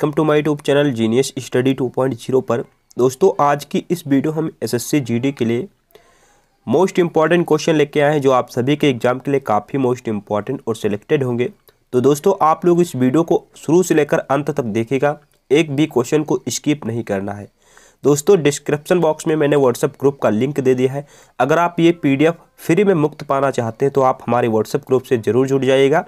welcome to my YouTube channel genius study 2.0 पर दोस्तों आज की इस वीडियो हम एसएससी जीडी के लिए मोस्ट इम्पॉर्टेंट क्वेश्चन लेके आए हैं जो आप सभी के एग्जाम के लिए काफ़ी मोस्ट इम्पॉर्टेंट और सिलेक्टेड होंगे तो दोस्तों आप लोग इस वीडियो को शुरू से लेकर अंत तक देखेगा एक भी क्वेश्चन को स्किप नहीं करना है दोस्तों डिस्क्रिप्शन बॉक्स में मैंने व्हाट्सअप ग्रुप का लिंक दे दिया है अगर आप ये एफ फ्री में मुक्त पाना चाहते हैं तो आप हमारे व्हाट्सअप ग्रुप से ज़रूर जुड़ जाइएगा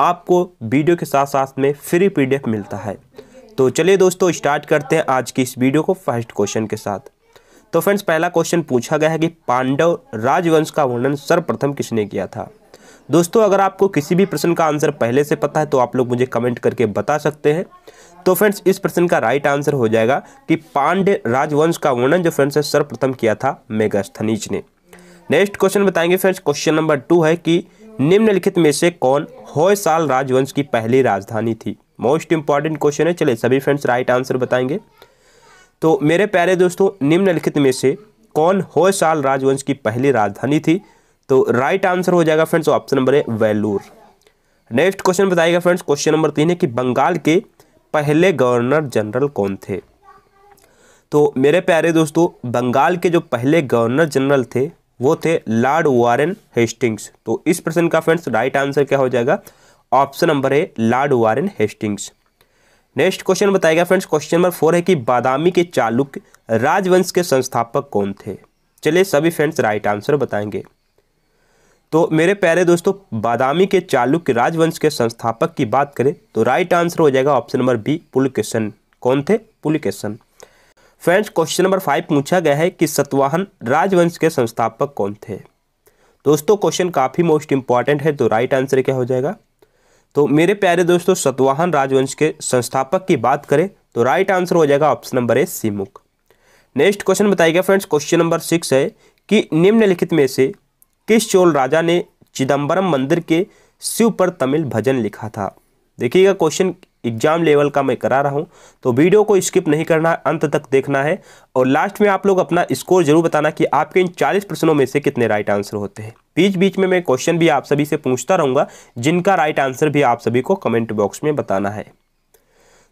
आपको वीडियो के साथ साथ में फ्री पीडीएफ मिलता है तो चलिए दोस्तों स्टार्ट करते हैं आज की इस वीडियो को फर्स्ट क्वेश्चन के साथ तो फ्रेंड्स पहला क्वेश्चन पूछा गया है कि पांडव राजवंश का वर्णन सर्वप्रथम किसने किया था दोस्तों अगर आपको किसी भी प्रश्न का आंसर पहले से पता है तो आप लोग मुझे कमेंट करके बता सकते हैं तो फ्रेंड्स इस प्रश्न का राइट आंसर हो जाएगा कि पांड्य राजवंश का वर्णन जो फ्रेंड्स है सर्वप्रथम किया था मेगास्थनीज ने नेक्स्ट क्वेश्चन बताएंगे फ्रेंड्स क्वेश्चन नंबर टू है कि निम्नलिखित में से कौन होय साल राजवंश की पहली राजधानी थी मोस्ट इंपॉर्टेंट क्वेश्चन है चले सभी फ्रेंड्स राइट आंसर बताएंगे तो मेरे प्यारे दोस्तों निम्नलिखित में से कौन हो साल राजवंश की पहली राजधानी थी तो राइट आंसर हो जाएगा फ्रेंड्स ऑप्शन नंबर है वेलूर नेक्स्ट क्वेश्चन बताएगा फ्रेंड्स क्वेश्चन नंबर तीन है कि बंगाल के पहले गवर्नर जनरल कौन थे तो मेरे प्यारे दोस्तों बंगाल के जो पहले गवर्नर जनरल थे वो थे लॉर्ड वारेन हेस्टिंग्स तो इस प्रश्न का फ्रेंड्स राइट आंसर क्या हो जाएगा option number A Lord Warren Hastings next question बताएगा फ्रेंड्स क्वेश्चन नंबर फोर है कि बादामी के चालुक्य राजवंश के संस्थापक कौन थे चलिए सभी फ्रेंड्स राइट आंसर बताएंगे तो मेरे प्यारे दोस्तों बादामी के चालुक्य राजवंश के संस्थापक की बात करें तो राइट आंसर हो जाएगा ऑप्शन नंबर बी पुलकेशन कौन थे Pulakeshin friends question number five पूछा गया है कि सतवाहन राजवंश के संस्थापक कौन थे दोस्तों क्वेश्चन काफ़ी मोस्ट इंपॉर्टेंट है तो राइट आंसर क्या हो जाएगा तो मेरे प्यारे दोस्तों सतवाहन राजवंश के संस्थापक की बात करें तो राइट आंसर हो जाएगा option number A Simukha next question बताइएगा फ्रेंड्स क्वेश्चन नंबर सिक्स है कि निम्नलिखित में से किस चोल राजा ने चिदम्बरम मंदिर के शिव पर तमिल भजन लिखा था देखिएगा क्वेश्चन एग्जाम लेवल का मैं करा रहा हूँ तो वीडियो को स्किप नहीं करना अंत तक देखना है और लास्ट में आप लोग अपना स्कोर जरूर बताना कि आपके इन 40 प्रश्नों में से कितने राइट आंसर होते हैं बीच बीच में मैं क्वेश्चन भी आप सभी से पूछता रहूँगा जिनका राइट आंसर भी आप सभी को कमेंट बॉक्स में बताना है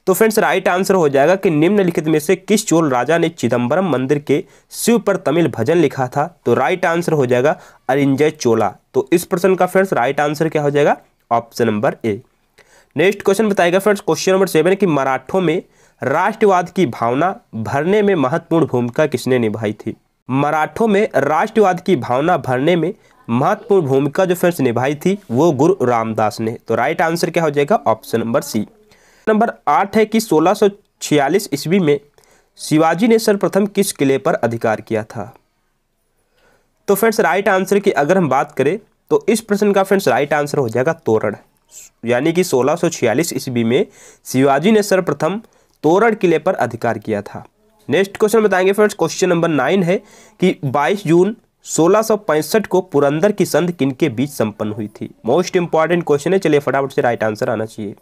तो फ्रेंड्स राइट आंसर हो जाएगा कि निम्नलिखित में से किस चोल राजा ने चिदम्बरम मंदिर के शिव पर तमिल भजन लिखा था तो राइट आंसर हो जाएगा अरिंजय चोला तो इस प्रश्न का फ्रेंड्स राइट आंसर क्या हो जाएगा option number A next question बताएगा फ्रेंड्स क्वेश्चन नंबर सेवन कि मराठों में राष्ट्रवाद की भावना भरने में महत्वपूर्ण भूमिका किसने निभाई थी मराठों में राष्ट्रवाद की भावना भरने में महत्वपूर्ण भूमिका जो फ्रेंड्स निभाई थी वो गुरु रामदास ने तो राइट आंसर क्या हो जाएगा ऑप्शन नंबर सी नंबर आठ है कि 1646 ईस्वी में शिवाजी ने सर्वप्रथम किस किले पर अधिकार किया था तो फ्रेंड्स राइट आंसर की अगर हम बात करें तो इस प्रश्न का फ्रेंड्स राइट आंसर हो जाएगा तोरण यानी कि 1646 ईस्वी में शिवाजी ने सर्वप्रथम तोरण किले पर अधिकार किया था नेक्स्ट क्वेश्चन बताएंगे फ्रेंड्स क्वेश्चन नंबर नाइन है कि 22 जून 1665 को पुरंदर की संध किन के बीच संपन्न हुई थी मोस्ट इंपॉर्टेंट क्वेश्चन है चलिए फटाफट से राइट आंसर आना चाहिए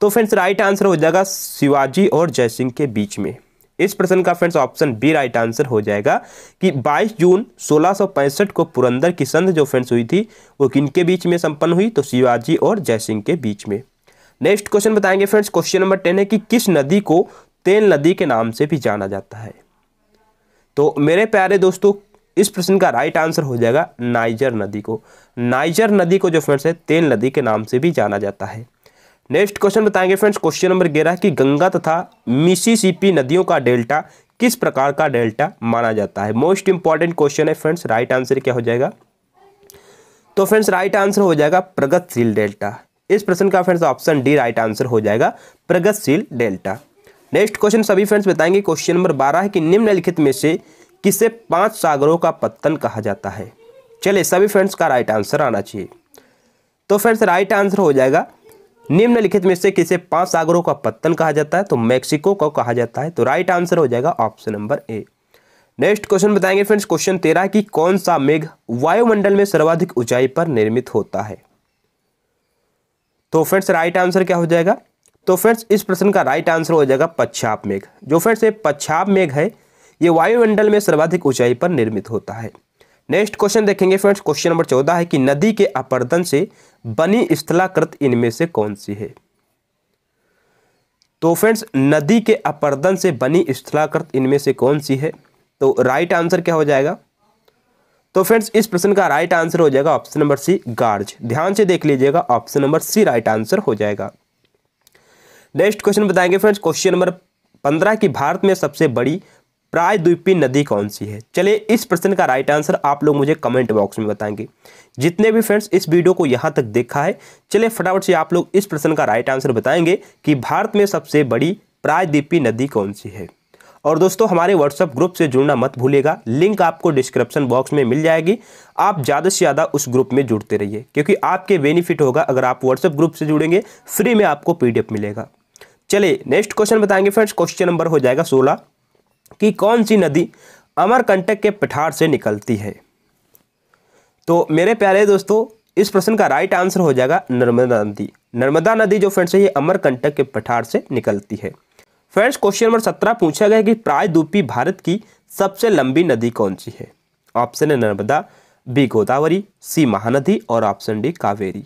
तो फ्रेंड्स राइट आंसर हो जाएगा शिवाजी और जयसिंह के बीच में इस प्रश्न का friends option B right answer हो जाएगा कि 22 जून 1665 को पुरंदर की संध जो फ्रेंड्स हुई थी वो किनके बीच में संपन्न हुई तो शिवाजी और जयसिंह के बीच में नेक्स्ट क्वेश्चन बताएंगे फ्रेंड्स क्वेश्चन नंबर टेन है कि किस नदी को तेल नदी के नाम से भी जाना जाता है तो मेरे प्यारे दोस्तों इस प्रश्न का राइट आंसर हो जाएगा नाइजर नदी को नाइजर नदी को जो फ्रेंड्स है तेल नदी के नाम से भी जाना जाता है नेक्स्ट क्वेश्चन बताएंगे फ्रेंड्स क्वेश्चन नंबर ग्यारह की गंगा तथा मिसिसिपी नदियों का डेल्टा किस प्रकार का डेल्टा माना जाता है मोस्ट इंपॉर्टेंट क्वेश्चन है फ्रेंड्स राइट आंसर क्या हो जाएगा तो फ्रेंड्स राइट आंसर हो जाएगा प्रगतिशील डेल्टा इस प्रश्न का friends option D right answer हो जाएगा प्रगतिशील डेल्टा नेक्स्ट क्वेश्चन सभी फ्रेंड्स बताएंगे क्वेश्चन नंबर बारह है कि निम्नलिखित में से किसे पांच सागरों का पत्तन कहा जाता है चलिए सभी फ्रेंड्स का राइट आंसर आना चाहिए तो फ्रेंड्स राइट आंसर हो जाएगा निम्नलिखित में से किसे पांच सागरों का पत्तन कहा जाता है तो मैक्सिको को कहा जाता है तो राइट आंसर हो जाएगा option number A next question बताएंगे फ्रेंड्स क्वेश्चन तेरह की कौन सा मेघ वायुमंडल में सर्वाधिक ऊंचाई पर निर्मित होता है तो फ्रेंड्स राइट आंसर क्या हो जाएगा तो फ्रेंड्स इस प्रश्न का राइट आंसर हो जाएगा पच्छाप मेघ जो फ्रेंड्स ये पच्छाप मेघ है ये वायुमंडल में सर्वाधिक ऊंचाई पर निर्मित होता है नेक्स्ट क्वेश्चन देखेंगे फ्रेंड्स क्वेश्चन नंबर चौदह है कि नदी के अपर्दन से बनी स्थलाकृत इनमें से कौन सी है तो फ्रेंड्स नदी के अपर्दन से बनी स्थलाकृत इनमें से कौन सी है तो राइट आंसर क्या हो जाएगा तो फ्रेंड्स इस प्रश्न का राइट आंसर हो जाएगा ऑप्शन नंबर सी गार्ज ध्यान से देख लीजिएगा option number C right answer हो जाएगा नेक्स्ट क्वेश्चन बताएंगे फ्रेंड्स क्वेश्चन नंबर पंद्रह की भारत में सबसे बड़ी प्रायद्वीपी नदी कौन सी है चलिए इस प्रश्न का राइट आंसर आप लोग मुझे कमेंट बॉक्स में बताएंगे जितने भी फ्रेंड्स इस वीडियो को यहाँ तक देखा है चलिए फटाफट से आप लोग इस प्रश्न का राइट आंसर बताएंगे कि भारत में सबसे बड़ी प्रायद्वीपी नदी कौन सी है और दोस्तों हमारे व्हाट्सएप ग्रुप से जुड़ना मत भूलेगा लिंक आपको डिस्क्रिप्शन बॉक्स में मिल जाएगी आप ज़्यादा से ज़्यादा उस ग्रुप में जुड़ते रहिए क्योंकि आपके बेनिफिट होगा अगर आप व्हाट्सएप ग्रुप से जुड़ेंगे फ्री में आपको पीडीएफ मिलेगा चलिए नेक्स्ट क्वेश्चन बताएंगे फ्रेंड्स क्वेश्चन नंबर हो जाएगा सोलह कि कौन सी नदी अमरकंटक के पठार से निकलती है तो मेरे प्यारे दोस्तों इस प्रश्न का राइट आंसर हो जाएगा नर्मदा नदी नर्मदा नदी जो फ्रेंड्स है ये अमरकंटक के पठार से निकलती है फ्रेंड्स क्वेश्चन नंबर सत्रह पूछा गया कि प्रायद्वीपी भारत की सबसे लंबी नदी कौन सी है ऑप्शन है नर्मदा बी गोदावरी सी महानदी और ऑप्शन डी कावेरी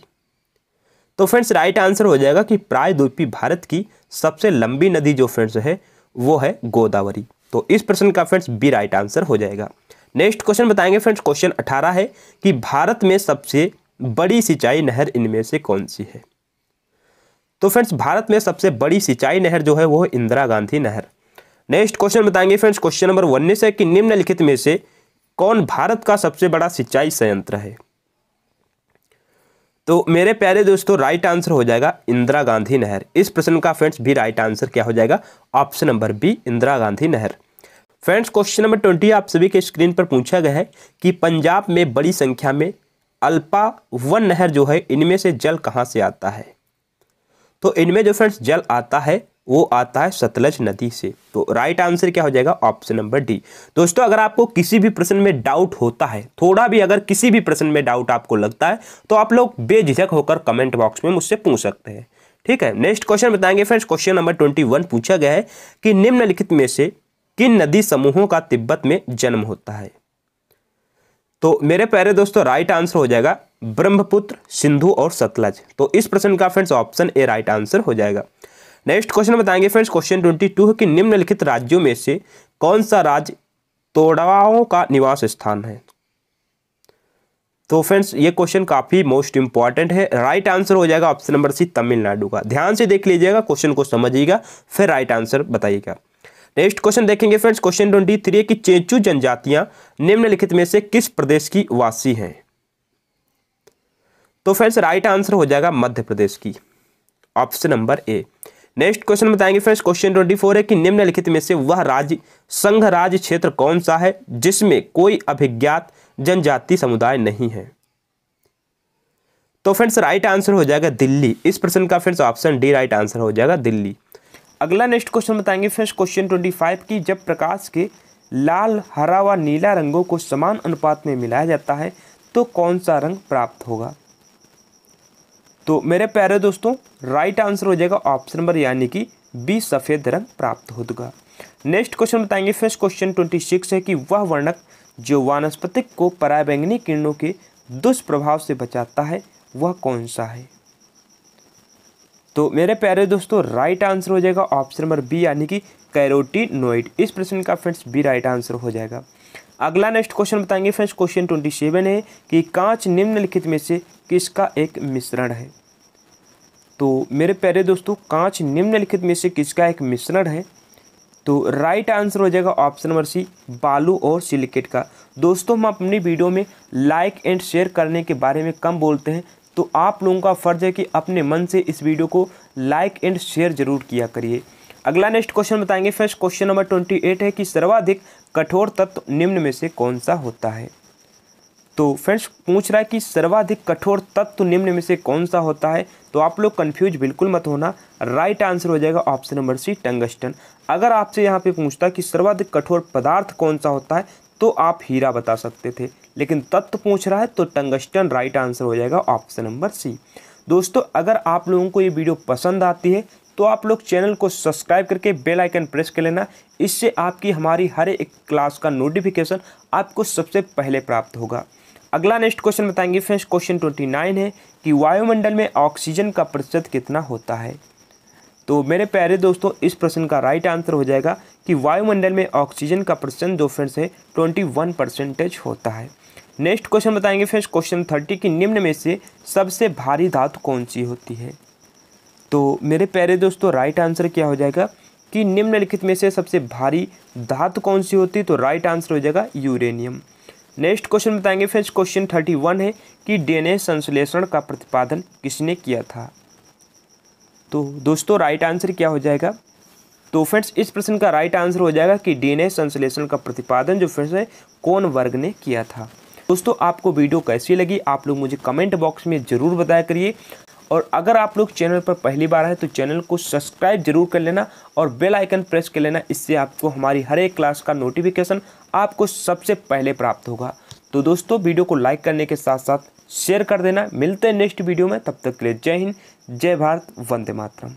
तो फ्रेंड्स राइट आंसर हो जाएगा कि प्रायद्वीपी भारत की सबसे लंबी नदी जो फ्रेंड्स है वो है गोदावरी तो इस प्रश्न का फ्रेंड्स बी राइट आंसर हो जाएगा नेक्स्ट क्वेश्चन बताएंगे फ्रेंड्स क्वेश्चन अठारह है कि भारत में सबसे बड़ी सिंचाई नहर इनमें से कौन सी है तो फ्रेंड्स भारत में सबसे बड़ी सिंचाई नहर जो है वो है इंदिरा गांधी नहर नेक्स्ट क्वेश्चन बताएंगे फ्रेंड्स क्वेश्चन नंबर उन्नीस है कि निम्नलिखित में से कौन भारत का सबसे बड़ा सिंचाई संयंत्र है तो मेरे प्यारे दोस्तों राइट आंसर हो जाएगा इंदिरा गांधी नहर इस प्रश्न का फ्रेंड्स भी राइट आंसर क्या हो जाएगा option number B Indira Gandhi नहर फ्रेंड्स क्वेश्चन नंबर ट्वेंटी आप सभी के स्क्रीन पर पूछा गया है कि पंजाब में बड़ी संख्या में अल्पा वन नहर जो है इनमें से जल कहाँ से आता है तो इनमें जो फ्रेंड्स जल आता है वो आता है सतलज नदी से तो राइट आंसर क्या हो जाएगा ऑप्शन नंबर डी दोस्तों अगर आपको किसी भी प्रश्न में डाउट होता है थोड़ा भी अगर किसी भी प्रश्न में डाउट आपको लगता है तो आप लोग बेझिझक होकर कमेंट बॉक्स में मुझसे पूछ सकते हैं ठीक है नेक्स्ट क्वेश्चन बताएंगे friends question number twenty one पूछा गया है कि निम्नलिखित में से किन नदी समूहों का तिब्बत में जन्म होता है तो मेरे प्यारे दोस्तों राइट आंसर हो जाएगा ब्रह्मपुत्र सिंधु और सतलज तो इस प्रश्न का friends option A right answer हो जाएगा नेक्स्ट क्वेश्चन बताएंगे फ्रेंड्स क्वेश्चन ट्वेंटी टू है कि निम्नलिखित राज्यों में से कौन सा राज्य तोड़वाओं का निवास स्थान है तो फ्रेंड्स ये क्वेश्चन काफ़ी मोस्ट इंपॉर्टेंट है राइट आंसर हो जाएगा ऑप्शन नंबर सी तमिलनाडु का ध्यान से देख लीजिएगा क्वेश्चन को समझिएगा फिर राइट आंसर बताइएगा नेक्स्ट क्वेश्चन देखेंगे फ्रेंड्स क्वेश्चन ट्वेंटी थ्री की चेंचू जनजातियां निम्नलिखित में से किस प्रदेश की वासी हैं तो फ्रेंड्स राइट आंसर हो जाएगा मध्य प्रदेश की option number A next question बताएंगे फ्रेंड्स क्वेश्चन ट्वेंटी फोर है कि निम्नलिखित में से वह राज्य संघ राज्य क्षेत्र कौन सा है जिसमें कोई अभिज्ञात जनजाति समुदाय नहीं है तो फ्रेंड्स राइट आंसर हो जाएगा दिल्ली इस प्रश्न का friends option D right answer हो जाएगा दिल्ली अगला नेक्स्ट क्वेश्चन बताएंगे फ्रेंड्स क्वेश्चन ट्वेंटी फाइव की जब प्रकाश के लाल हरा व नीला रंगों को समान अनुपात में मिलाया जाता है तो कौन सा रंग प्राप्त होगा तो मेरे प्यारे दोस्तों राइट आंसर हो जाएगा ऑप्शन नंबर यानी कि बी सफ़ेद रंग प्राप्त होगा नेक्स्ट क्वेश्चन बताएंगे फ्रेंड्स क्वेश्चन ट्वेंटी सिक्स है कि वह वर्णक जो वानस्पतिक को पराबैंगनी किरणों के दुष्प्रभाव से बचाता है वह कौन सा है तो मेरे प्यारे दोस्तों राइट आंसर हो जाएगा ऑप्शन नंबर बी यानी कि कैरोटीनोइड इस प्रश्न का फ्रेंड्स बी राइट आंसर हो जाएगा अगला नेक्स्ट क्वेश्चन बताएंगे फ्रेंड्स क्वेश्चन ट्वेंटी सेवन है कि कांच निम्नलिखित में से किसका एक मिश्रण है तो मेरे प्यारे दोस्तों कांच निम्नलिखित में से किसका एक मिश्रण है तो राइट आंसर हो जाएगा ऑप्शन नंबर सी बालू और सिलिकेट का दोस्तों हम अपनी वीडियो में लाइक एंड शेयर करने के बारे में कम बोलते हैं तो आप लोगों का फ़र्ज़ है कि अपने मन से इस वीडियो को लाइक एंड शेयर ज़रूर किया करिए अगला नेक्स्ट क्वेश्चन बताएंगे first question number twenty eight है कि सर्वाधिक कठोर तत्व निम्न में से कौन सा होता है तो फ्रेंड्स पूछ रहा है कि सर्वाधिक कठोर तत्व निम्न में से कौन सा होता है तो आप लोग कंफ्यूज बिल्कुल मत होना राइट आंसर हो जाएगा ऑप्शन नंबर सी टंगस्टन अगर आपसे यहाँ पे पूछता कि सर्वाधिक कठोर पदार्थ कौन सा होता है तो आप हीरा बता सकते थे लेकिन तत्व पूछ रहा है तो टंगस्टन राइट आंसर हो जाएगा ऑप्शन नंबर सी दोस्तों अगर आप लोगों को ये वीडियो पसंद आती है तो आप लोग चैनल को सब्सक्राइब करके बेल आइकन प्रेस कर लेना इससे आपकी हमारी हर एक क्लास का नोटिफिकेशन आपको सबसे पहले प्राप्त होगा अगला नेक्स्ट क्वेश्चन बताएंगे फ्रेंड्स क्वेश्चन ट्वेंटी नाइन है कि वायुमंडल में ऑक्सीजन का प्रतिशत कितना होता है तो मेरे प्यारे दोस्तों इस प्रश्न का राइट आंसर हो जाएगा कि वायुमंडल में ऑक्सीजन का प्रश्न दो फ्रेंड्स है ट्वेंटी वन परसेंटेज होता है नेक्स्ट क्वेश्चन बताएंगे फ्रेंड्स क्वेश्चन थर्टी कि निम्न में से सबसे भारी धातु कौन सी होती है तो मेरे प्यारे दोस्तों राइट आंसर क्या हो जाएगा कि निम्नलिखित में से सबसे भारी धातु कौन सी होती है तो राइट आंसर हो जाएगा यूरेनियम नेक्स्ट क्वेश्चन बताएंगे फ्रेंड्स क्वेश्चन थर्टी वन है कि डीएनए संश्लेषण का प्रतिपादन किसने किया था तो दोस्तों राइट आंसर क्या हो जाएगा तो फ्रेंड्स इस प्रश्न का राइट आंसर हो जाएगा कि डीएनए संश्लेषण का प्रतिपादन जो फ्रेंड्स है कौन वर्ग ने किया था दोस्तों आपको वीडियो कैसी लगी आप लोग मुझे कमेंट बॉक्स में ज़रूर बताया करिए और अगर आप लोग चैनल पर पहली बार आए तो चैनल को सब्सक्राइब जरूर कर लेना और बेल आइकन प्रेस कर लेना इससे आपको हमारी हर एक क्लास का नोटिफिकेशन आपको सबसे पहले प्राप्त होगा तो दोस्तों वीडियो को लाइक करने के साथ साथ शेयर कर देना मिलते हैं नेक्स्ट वीडियो में तब तक के लिए जय हिंद जय भारत वंदे मातरम